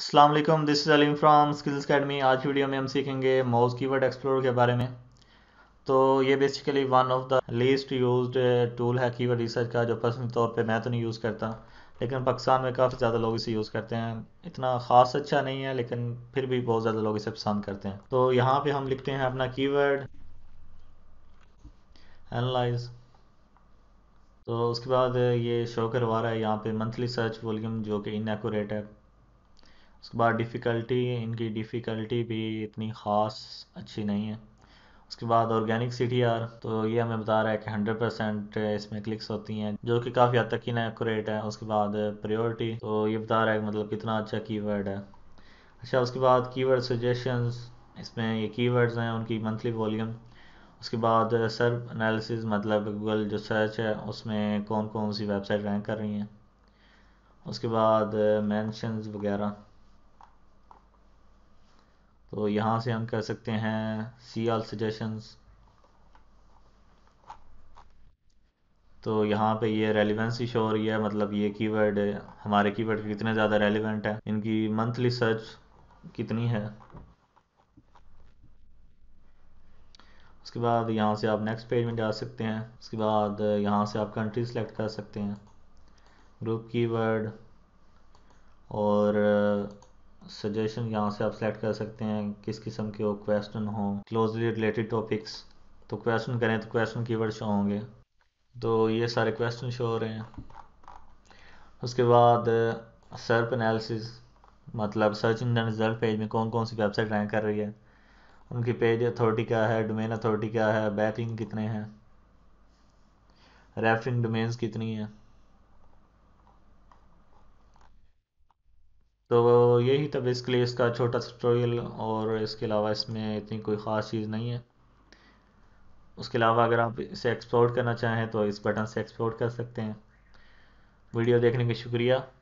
Aslam this is Aleem from skills academy आज video में हम सीखेंगे माउस कीवर्ड एक्सप्लोर के बारे में तो ये basically one of the least used tool है कीवर्ड रिसर्च का जो पर्सनल तौर पे मैं तो नहीं यूज़ करता लेकिन पाकिस्तान में काफ़ी ज़्यादा लोग इसे यूज़ करते हैं इतना ख़ास अच्छा नहीं है लेकिन फिर भी बहुत ज़्यादा लोग इसे पसंद करते हैं तो यहाँ पर हम लिखते हैं अपना कीवर्ड एनालाइज तो उसके बाद ये शो करवा रहा है यहाँ पे मंथली सर्च वॉल्यूम जो कि इनएकोरेट है उसके बाद डिफ़िकल्टी इनकी डिफ़िकल्टी भी इतनी ख़ास अच्छी नहीं है उसके बाद ऑर्गेनिक सी टी आर तो ये हमें बता रहा है कि हंड्रेड परसेंट इसमें क्लिक्स होती हैं जो कि काफ़ी हद तक एक्यूरेट है उसके बाद प्रायोरिटी तो ये बता रहा है कि मतलब कितना अच्छा कीवर्ड है अच्छा उसके बाद कीवर्ड सजेशंस इसमें ये कीवर्ड्स हैं उनकी मंथली वॉल्यूम उसके बाद सर्व एनालिसिस मतलब गूगल जो सर्च है उसमें कौन कौन सी वेबसाइट रैंक कर रही हैं उसके बाद मैंशंस वगैरह तो यहाँ से हम कह सकते हैं सी आल सजेशंस तो यहाँ पे ये रेलिवेंसी शो हो रही है मतलब ये कीवर्ड हमारे कीवर्ड कितने ज़्यादा रेलिवेंट है इनकी मंथली सर्च कितनी है उसके बाद यहाँ से आप नेक्स्ट पेज में जा सकते हैं उसके बाद यहाँ से आप कंट्री सेलेक्ट कर सकते हैं ग्रुप कीवर्ड और सजेशन यहाँ से आप सेलेक्ट कर सकते हैं किस किस्म के वो क्वेश्चन हो क्लोजली रिलेटेड टॉपिक्स तो क्वेश्चन करें तो क्वेश्चन कीवर्ड शो होंगे तो ये सारे क्वेश्चन शो हो रहे हैं उसके बाद सर्प uh, एनालिसिस मतलब सर्च इंजन रिजल्ट पेज में कौन कौन सी वेबसाइट रैंक कर रही है उनकी पेज अथॉरिटी क्या है डोमेन अथॉरिटी क्या है बैकलिंग कितने हैं रेफरिंग डोमेन्स कितनी हैं तो यही था बेसिकली इसका छोटा सा ट्यूटोरियल और इसके अलावा इसमें इतनी कोई ख़ास चीज़ नहीं है उसके अलावा अगर आप इसे एक्सपोर्ट करना चाहें तो इस बटन से एक्सपोर्ट कर सकते हैं वीडियो देखने का शुक्रिया